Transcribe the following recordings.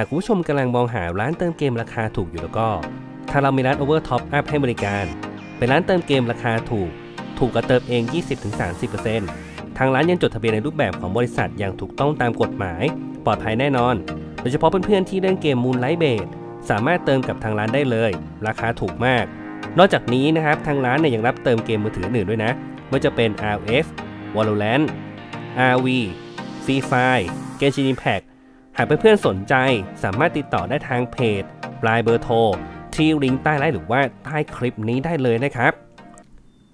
ากคุณผู้ชมกำลังมองหาร้านเติมเกมราคาถูกอยู่แล้วก็ ถ้าเรามีร้าน Over Top Up ให้บริการ เป็นร้านเติมเกมราคาถูก ถูกกระเติมเอง 20-30%ทางร้านยังจดทะเบียนในรูปแบบของบริษัทอย่างถูกต้องตามกฎหมาย ปลอดภัยแน่นอน โดยเฉพาะเพื่อนๆที่เล่นเกมมูนไลท์เบดสามารถเติมกับทางร้านได้เลย ราคาถูกมาก นอกจากนี้นะครับทางร้านเนี่ยยังรับเติมเกมมือถืออื่นด้วยนะไม่ว่าจะเป็น RF Valorant RV Free Fire Genshin Impact หากเพื่อนๆสนใจสามารถติดต่อได้ทางเพจ ปลายเบอร์โทร ที่ลิงก์ใต้ไลน์หรือว่าใต้คลิปนี้ได้เลยนะครับ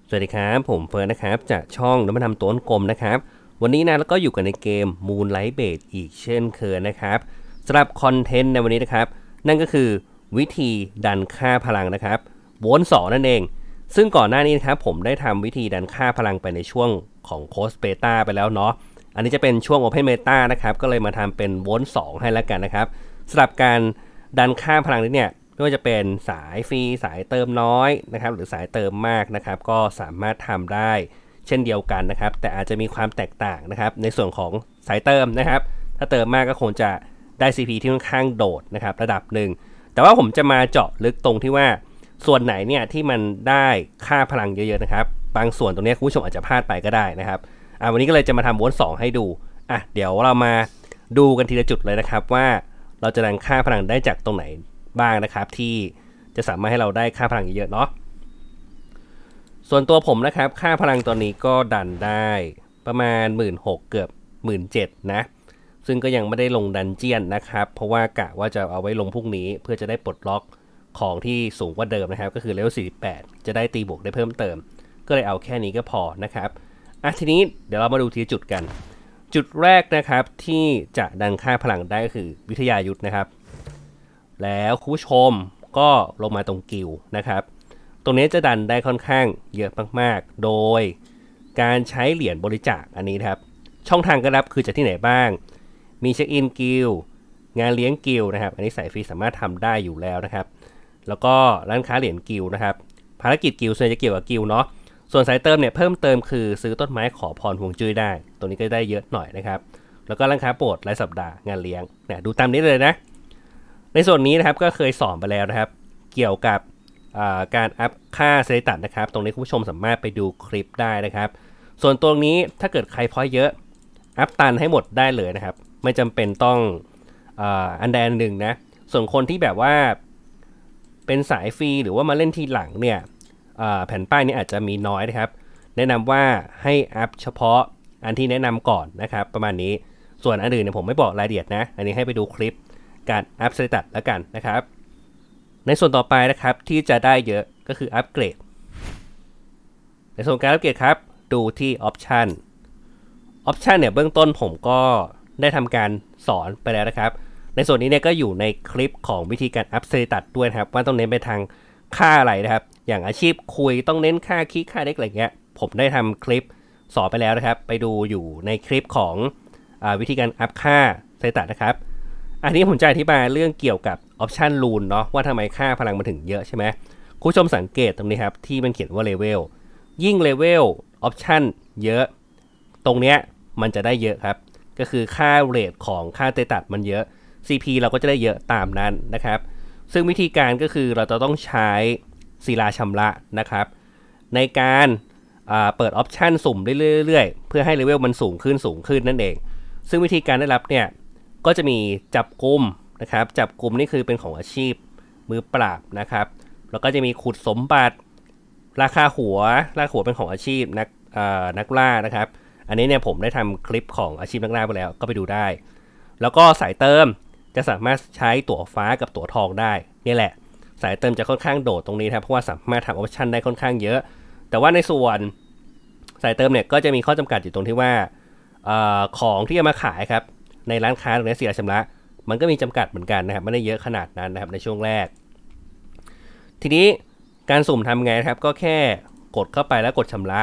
สวัสดีครับ ผมเฟิร์นนะครับ จากช่องน้ำมันทำต้นกลมนะครับ วันนี้นะแล้วก็อยู่กันในเกม Moonlight b a s e อีกเช่นเคยนะครับ สำหรับคอนเทนต์ในวันนี้นะครับ นั่นก็คือวิธีดันค่าพลังนะครับวนสองนั่นเอง ซึ่งก่อนหน้านี้นะครับ ผมได้ทำวิธีดันค่าพลังไปในช่วงของโคสเบต้าไปแล้วเนาะอันนี้จะเป็นช่วง Open Meta นะครับก็เลยมาทำเป็นโวล2ให้แล้วกันนะครับสำหรับการดันค่าพลังนี้เนี่ยไม่ว่าจะเป็นสายฟรี สายเติมน้อยนะครับหรือสายเติมมากนะครับ ก็สามารถทำได้เช่นเดียวกันนะครับแต่อาจจะมีความแตกต่างนะครับ ในส่วนของสายเติมนะครับถ้าเติมมากก็คงจะได้ CP ที่ค่อนข้างโดดนะครับระดับหนึ่ง แต่ว่าผมจะมาเจาะลึกตรงที่ว่า ส่วนไหนเนี่ยที่มันได้ค่าพลังเยอะๆนะครับบางส่วนตรงนี้คุณผู้ชมอาจจะพลาดไปก็ได้นะครับอ่ะวันนี้ก็เลยจะมาทำม้วน2ให้ดู อ่ะ เดี๋ยวเรามาดูกันทีละจุดเลยนะครับ ว่าเราจะดังค่าพลังได้จากตรงไหนบ้างนะครับ ที่จะสามารถให้เราได้ค่าพลังเยอะเนาะ ส่วนตัวผมนะครับ ค่าพลังตอนนี้ก็ดันได้ ประมาณ 1 6ื่นเกือบ 1 7ื่นนะ ซึ่งก็ยังไม่ได้ลงดันเจียนนะครับ เพราะว่ากะว่าจะเอาไว้ลงพรุ่งนี้เพื่อจะได้ปลดล็อกของที่สูงกว่าเดิมนะครับ ก็คือเลเวล48 จะได้ตีบวกได้เพิ่มเติม ก็เลยเอาแค่นี้ก็พอนะครับอ่ะทีนี้เดี๋ยวเรามาดูทีจุดกัน จุดแรกนะครับที่จะดันค่าพลังได้ก็คือวิทยายุทธนะครับ แล้วคุณผู้ชมก็ลงมาตรงกิวนะครับตรงนี้จะดันได้ค่อนข้างเยอะมากๆโดยการใช้เหรียญบริจาคอันนี้นครับช่องทางการรับคือจะที่ไหนบ้าง มีเช็คอินกิวงานเลี้ยงกิวนะครับ อันนี้สายฟรีสามารถทำได้อยู่แล้วนะครับ แล้วก็ร้านค้าเหรียญกิวนะครับ ภารกิจกิวส่วนใหญ่จะเกี่ยวกับกิวเนาะส่วนสายเติมเนี่ยเพิ่มเติมคือซื้อต้นไม้ขอพรห่วงจุ้ยได้ ตัวนี้ก็ได้เยอะหน่อยนะครับ แล้วก็ร้านค้าโปรดรายสัปดาห์งานเลี้ยงเนี่ยดูตามนี้เลยนะ ในส่วนนี้นะครับก็เคยสอนไปแล้วนะครับ เกี่ยวกับการอัพค่าเซตัดนะครับ ตรงนี้คุณผู้ชมสามารถไปดูคลิปได้นะครับ ส่วนตรงนี้ถ้าเกิดใครพอยเยอะอัพตันให้หมดได้เลยนะครับ ไม่จำเป็นต้องอันใดอันหนึ่งนะส่วนคนที่แบบว่าเป็นสายฟรีหรือว่ามาเล่นทีหลังเนี่ยแผ่นป้ายนี้อาจจะมีน้อยนะครับ แนะนำว่าให้อัพเฉพาะอันที่แนะนำก่อนนะครับ ประมาณนี้ส่วนอันอื่นเนี่ยผมไม่บอกรายละเอียดนะ อันนี้ให้ไปดูคลิปการอัพสเตตัสแล้วกันนะครับ ในส่วนต่อไปนะครับที่จะได้เยอะก็คืออัปเกรดในส่วนการอัปเกรดครับ ดูที่ออปชันออปชันเนี่ยเบื้องต้นผมก็ได้ทำการสอนไปแล้วนะครับ ในส่วนนี้เนี่ยก็อยู่ในคลิปของวิธีการอัพสเตตัสด้วยครับ ว่าต้องเน้นไปทางค่าอะไรนะครับอย่างอาชีพคุยต้องเน้นค่าคิดค่าเล็กอะไรเงี้ย ผมได้ทำคลิปสอนไปแล้วนะครับ ไปดูอยู่ในคลิปของอวิธีการอัพค่าไซตดนะครับ อันนี้ผมจะอธิบายเรื่องเกี่ยวกับออปชันลูนเนาะว่าทำไมค่าพลังมันถึงเยอะใช่ไหม คุณผู้ชมสังเกตตรงนี้ครับ ที่มันเขียนว่าเลเวลยิ่งเลเวลออปชันเยอะ ตรงเนี้ยมันจะได้เยอะครับ ก็คือค่าเรทของค่าไซตัดมันเยอะ CP เราก็จะได้เยอะตามนั้นนะครับ ซึ่งวิธีการก็คือเราจะต้องใช้ศิลาชำระนะครับ ในการเปิดออปชันสุ่มเรื่อยๆเพื่อให้เลเวลมันสูงขึ้นสูงขึ้นนั่นเอง ซึ่งวิธีการได้รับเนี่ยก็จะมีจับกลุ่มนะครับจับกลุ่มนี่คือเป็นของอาชีพมือปราบนะครับ แล้วก็จะมีขุดสมบัติราคาหัว ราคาหัวเป็นของอาชีพนักนักล่านะครับ อันนี้เนี่ยผมได้ทำคลิปของอาชีพนักล่าไปแล้วก็ไปดูได้ แล้วก็สายเติมจะสามารถใช้ตั๋วฟ้ากับตั๋วทองได้นี่แหละสายเติมจะค่อนข้างโดดตรงนี้นะครับเพราะว่าสามารถทำออปชันได้ค่อนข้างเยอะ แต่ว่าในส่วน สายเติมเนี่ยก็จะมีข้อจำกัดอยู่ตรงที่ว่าอของที่จะมาขายครับในร้านค้าตรงนี้เสียชำระ มันก็มีจำกัดเหมือนกันนะครับไม่ได้เยอะขนาดนั้นนะครับในช่วงแรก ทีนี้การสุ่มทำไงครับ ก็แค่กดเข้าไปแล้วกด ชำระ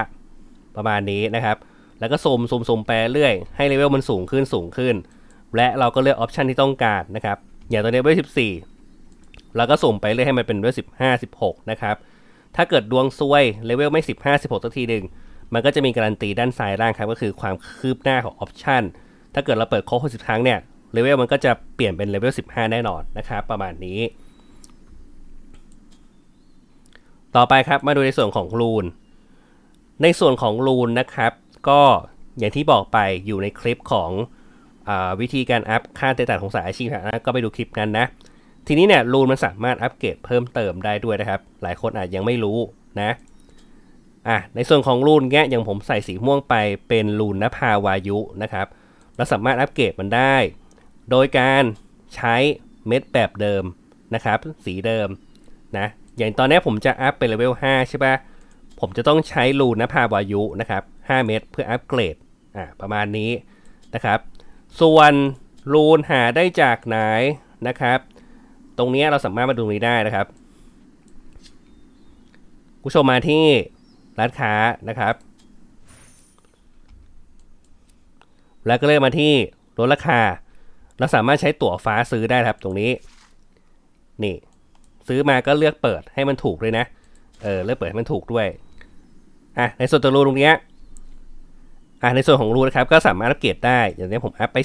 ประมาณนี้นะครับ แล้วก็สุ่มสุ่มสุ่มไปเรื่อย ให้เลเวลมันสูงขึ้นสูงขึ้น และเราก็เลือกออปชันที่ต้องการนะครับอย่างตอนนี้เลเวล14แล้วก็สุ่มไปเรื่อยให้มันเป็นเลสิบห้าสิบหกนะครับ ถ้าเกิดดวงซวยเลเวลไม่สิบห้าสิบหกสักทีหนึ่ง มันก็จะมีการันตีด้านซ้ายล่างครับก็คือความคืบหน้าของออปชันถ้าเกิดเราเปิดโค้ดิบครั้งเนี่ย เลเวลมันก็จะเปลี่ยนเป็นเลเวลสิบห้าแน่นอนนะครับ ประมาณนี้ ต่อไปครับมาดูในส่วนของรูน ในส่วนของรูนนะครับ ก็อย่างที่บอกไปอยู่ในคลิปของอวิธีการอัพค่าเตตัดของสายอาชีพนะ ก็ไปดูคลิปกันนะทีนี้เนี่ยรูนมันสามารถอัปเกรดเพิ่มเติมได้ด้วยนะครับ หลายคนอาจยังไม่รู้นะอ่ะในส่วนของรูนแงีอย่างผมใส่สีม่วงไปเป็นรูนนภาวายุนะครับเราสามารถอัปเกรดมันได้ โดยการใช้เม็ดแบบเดิมนะครับ สีเดิมนะอย่างตอนนี้ผมจะอัพเป็นเลเวล5ใช่ป่ะผมจะต้องใช้รูนนภาวายุนะครับ5 เม็ดเพื่ออัปเกรดอ่ะประมาณนี้นะครับ ส่วนรูนหาได้จากไหนนะครับตรงนี้เราสามารถมาดูนี้ได้นะครับผู้ชมมาที่ร้านค้านะครับ แล้วก็เลือกมาที่ลดราคาเราสามารถใช้ตั๋วฟ้าซื้อได้ครับตรงนี้ นี่ ซื้อมาก็เลือกเปิดให้มันถูกเลยนะเออเลือกเปิดให้มันถูกด้วยอ่ะในส่วนตัวรูตรงนี้อ่ะในส่วนของรูนะครับ ก็สามารถอัปเกรดได้ อย่างนี้ผมอัพไป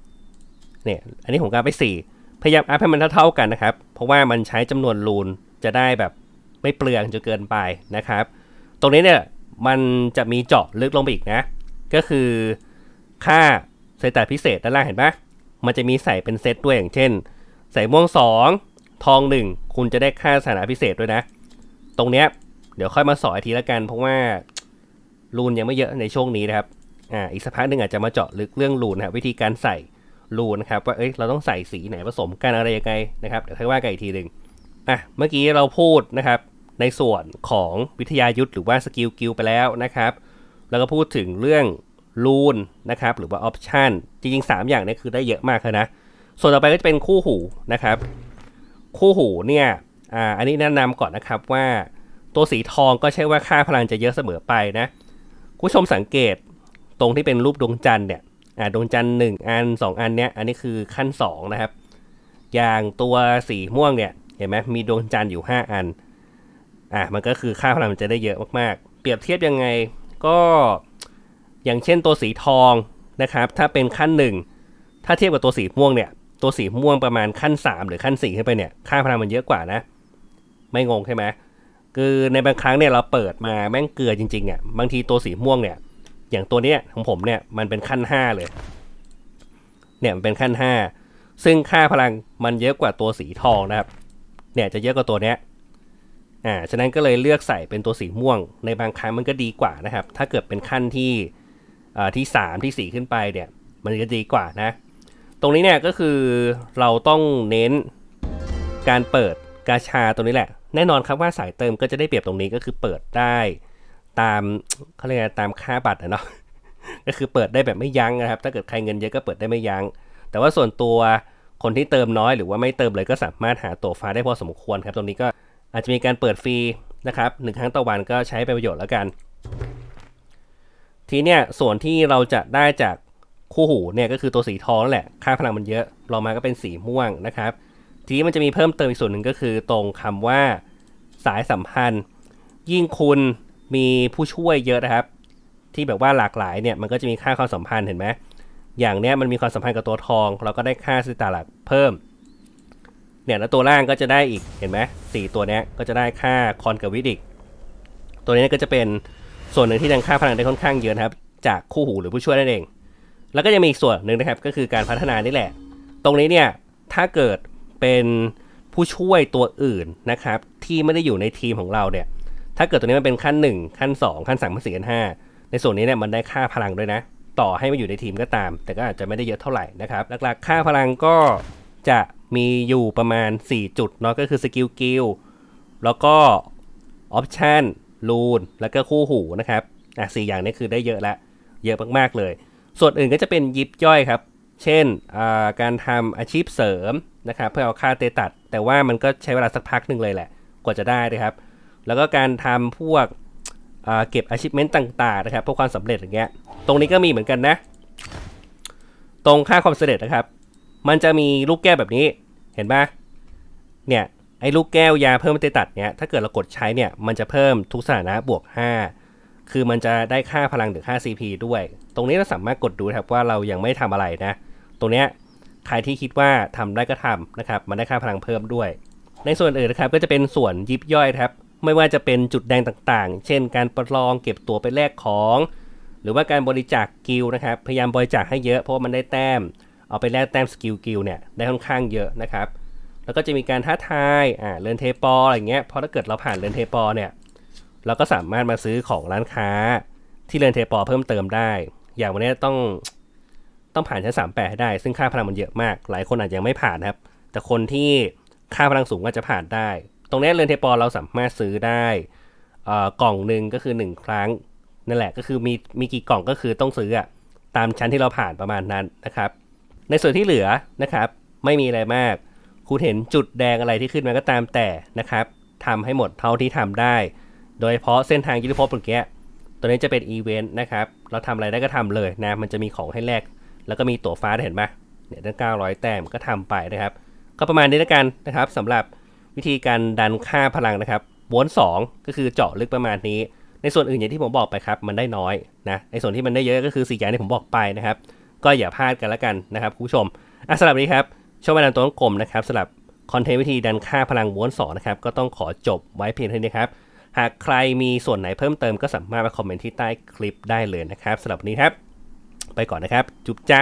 4เนี่ยอันนี้ผมก็อัพไป4พยายามอัพให้มันเท่าๆกันนะครับ เพราะว่ามันใช้จำนวนรูนจะได้แบบไม่เปลืองจนเกินไปนะครับ ตรงนี้เนี่ยมันจะมีเจาะลึกลงไปอีกนะ ก็คือ ค่าใสแต่พิเศษด้านล่างเห็นปะมันจะมีใส่เป็นเซตด้วยอย่าง เช่น ใส่ม่วง2ทอง 1 คุณจะได้ค่าสถานะพิเศษด้วยนะ ตรงเนี้ยเดี๋ยวค่อยมาสอนอีกทีละกันเพราะว่ารูนยังไม่เยอะในช่วงนี้นะครับ อ่าอีกสักพักหนึ่งอาจจะมาเจาะลึกเรื่องรูนนะวิธีการใส่รูนะครับ ว่าเอ้ยเราต้องใส่สีไหนผสมกันอะไรยังไงนะครับเดี๋ยวค่อยว่ากันอีกทีหนึ่งอ่ะ เมื่อกี้เราพูดนะครับ ในส่วนของวิทยายุทธหรือว่าสกิลกิลไปแล้วนะครับแล้วก็พูดถึงเรื่องรูนนะครับ หรือว่าออปชันจริงๆ 3 อย่างนี้คือได้เยอะมากเลยนะส่วนต่อไปก็จะเป็นคู่หูนะครับ คู่หูเนี่ยอ่าอันนี้แนะนำก่อนนะครับว่า ตัวสีทองก็ใช่ว่าค่าพลังจะเยอะเสมอไปนะคุณชมสังเกตตรงที่เป็นรูปดวงจันทร์เนี่ยอ่าดวงจันทร์หนึ่งอันสองอันเนี้ยอันนี้คือขั้นสองนะครับ อย่างตัวสีม่วงเนี่ยเห็นไหมมีดวงจันทร์อยู่5อันอ่ะมันก็คือค่าพลังมันจะได้เยอะมากๆเปรียบเทียบยังไงก็อย่างเช่นตัวสีทองนะครับ ถ้าเป็นขั้นหนึ่งถ้าเทียบกับตัวสีม่วงเนี่ย ตัวสีม่วงประมาณขั้น3หรือขั้น4ขึ้นไปเนี่ยค่าพลังมันเยอะกว่านะ ไม่งงใช่ไหมคือในบางครั้งเนี่ยเราเปิดมาแม่งเกลือจริงๆอ่ะบางทีตัวสีม่วงเนี่ยอย่างตัวเนี้ยของผมเนี่ยมันเป็นขั้น 5 เลย เนี่ยมันเป็นขั้น 5 ซึ่งค่าพลังมันเยอะกว่าตัวสีทองนะครับ เนี่ยจะเยอะกว่าตัวเนี้ยอ่า ฉะนั้นก็เลยเลือกใส่เป็นตัวสีม่วง ในบางครั้งมันก็ดีกว่านะครับ ถ้าเกิดเป็นขั้นที่อ่าที่3ที่4 ขึ้นไปเนี่ยมันก็ดีกว่านะ ตรงนี้เนี่ยก็คือเราต้องเน้นการเปิดกาชาตัวนี้แหละ แน่นอนครับว่าสายเติมก็จะได้เปรียบตรงนี้ก็คือเปิดได้ตามเขาเรียกตามค่าบัตรนะเนาะก็คือเปิดได้แบบไม่ยั้งนะครับ ถ้าเกิดใครเงินเยอะก็เปิดได้ไม่ยั้ง แต่ว่าส่วนตัวคนที่เติมน้อย หรือว่าไม่เติมเลยก็สามารถหาตั๋วฟ้าได้พอสมควรครับ ตรงนี้ก็อาจจะมีการเปิดฟรีนะครับหนึ่งครั้งต่อวันก็ใช้ไปประโยชน์แล้วกัน ทีเนี้ยส่วนที่เราจะได้จากคู่หูเนี่ยก็คือตัวสีทองแหละค่าพลังมันเยอะรองมาก็เป็นสีม่วงนะครับ ทีนี้มันจะมีเพิ่มเติมอีกส่วนหนึ่งก็คือ ตรงคำว่าสายสัมพันธ์ ยิ่งคุณมีผู้ช่วยเยอะนะครับ ที่แบบว่าหลากหลายเนี่ยมันก็จะมีค่าความสัมพันธ์เห็นไหมอย่างเนี้ยมันมีความสัมพันธ์กับตัวทอง เราก็ได้ค่าสตาหลักเพิ่มเนี่ยแล้วตัวล่างก็จะได้อีกเห็นไหมสี่ตัวเนี้ยก็จะได้ค่าคอนกับวิดอีกตัวนี้ก็จะเป็นส่วนหนึ่งที่ดังค่าพลังได้ค่อนข้างเยอะนะครับ จากคู่หูหรือผู้ช่วยนั่นเอง แล้วก็จะมีอีกส่วนหนึ่งนะครับก็คือการพัฒนานี่แหละ ตรงนี้เนี่ยถ้าเกิดเป็นผู้ช่วยตัวอื่นนะครับ ที่ไม่ได้อยู่ในทีมของเราเนี่ยถ้าเกิดตัวนี้มันเป็นขั้น 1 ขั้น 2 ขั้น3ขั้นสี่ขั้นาในส่วนนี้เนี่ยมันได้ค่าพลังด้วยนะ ต่อให้มาอยู่ในทีมก็ตาม แต่ก็อาจจะไม่ได้เยอะเท่าไหร่นะครับหลักๆค่าพลังก็จะมีอยู่ประมาณ 4 จุดเนาะก็คือสกิลกิลแล้วก็ออปชันลูนแล้วก็คู่หูนะครับอ่ะสอย่างนี้คือได้เยอะละ เยอะมากๆเลย ส่วนอื่นก็จะเป็นยิบย่อยครับ เช่นการทำอาชีพเสริมนะครับเพื่อเอาค่าเตตัดแต่ว่ามันก็ใช้เวลาสักพักหนึ่งเลยแหละกว่าจะได้นะครับแล้วก็การทำพวกเก็บ achievement ต่างๆนะครับ พวกความสำเร็จอย่างเงี้ย ตรงนี้ก็มีเหมือนกันนะ ตรงค่าความสำเร็จนะครับ มันจะมีลูกแก้วแบบนี้ เห็นปะเนี่ยไอ้ลูกแก้วยาเพิ่มเตตัดเนี่ย ถ้าเกิดเรากดใช้เนี่ย มันจะเพิ่มทุกสถานะบวก 5คือมันจะได้ค่าพลังหรือค่า CP ด้วย ตรงนี้เราสามารถกดดูครับว่าเรายังไม่ทำอะไรนะ ตรงเนี้ยใครที่คิดว่าทำได้ก็ทำนะครับ มันได้ค่าพลังเพิ่มด้วย ในส่วนอื่นนะครับก็จะเป็นส่วนยิบย่อยครับไม่ว่าจะเป็นจุดแดงต่างๆ เช่นการประลองเก็บตัวไปแลกของ หรือว่าการบริจาคกิลนะครับ พยายามบริจาคให้เยอะเพราะว่ามันได้แต้ม เอาไปแลกแต้มสกิลกิลเนี่ยได้ค่อนข้างเยอะนะครับ แล้วก็จะมีการท้าทายอ่าเรนเทปออะไรเงี้ยพอถ้าเกิดเราผ่านเรนเทปอเนี่ย เราก็สามารถมาซื้อของร้านค้าที่เรนเทปอเพิ่มเติมได้ อย่างวันนี้ต้องต้องผ่านชั้นสามแปดให้ได้ ซึ่งค่าพลังมันเยอะมาก หลายคนอาจจะยังไม่ผ่านครับ แต่คนที่ค่าพลังสูงก็จะผ่านได้ตรงนี้เรือนเทปอเราสามารถซื้อได้กล่องหนึ่งก็คือ 1 ครั้ง นั่นแหละก็คือมีมีกี่กล่องก็คือต้องซื้อตามชั้นที่เราผ่านประมาณนั้นนะครับ ในส่วนที่เหลือนะครับ ไม่มีอะไรมากคุณเห็นจุดแดงอะไรที่ขึ้นมาก็ตามแต่นะครับทำให้หมดเท่าที่ทำได้ โดยเฉพาะเส้นทางยุทธภพตรงนี้ตัวนี้จะเป็นอีเวนต์นะครับเราทำอะไรได้ก็ทำเลยนะมันจะมีของให้แลกแล้วก็มีตั๋วฟ้าเห็นไหมเนี่ยตั้งเก้าร้อยแต้มก็ทำไปนะครับ ก็ประมาณนี้แล้วกันนะครับสำหรับวิธีการดันค่าพลังนะครับวน 2 ก็คือเจาะลึกประมาณนี้ ในส่วนอื่นอย่างที่ผมบอกไปครับมันได้น้อยนะในส่วนที่มันได้เยอะก็คือ4อย่างที่ผมบอกไปนะครับ ก็อย่าพลาดกันละกันนะครับคุณผู้ชม อ่ะสำหรับนี้ครับช่องวันดันตัวกลมนะครับสำหรับคอนเทนต์วิธีดันค่าพลังวน2นะครับก็ต้องขอจบไว้เพียงเท่านี้ครับ หากใครมีส่วนไหนเพิ่มเติมก็สามารถมาคอมเมนต์ที่ใต้คลิปได้เลยนะครับสำหรับนี้ครับ ไปก่อนนะครับจุ๊บจ้า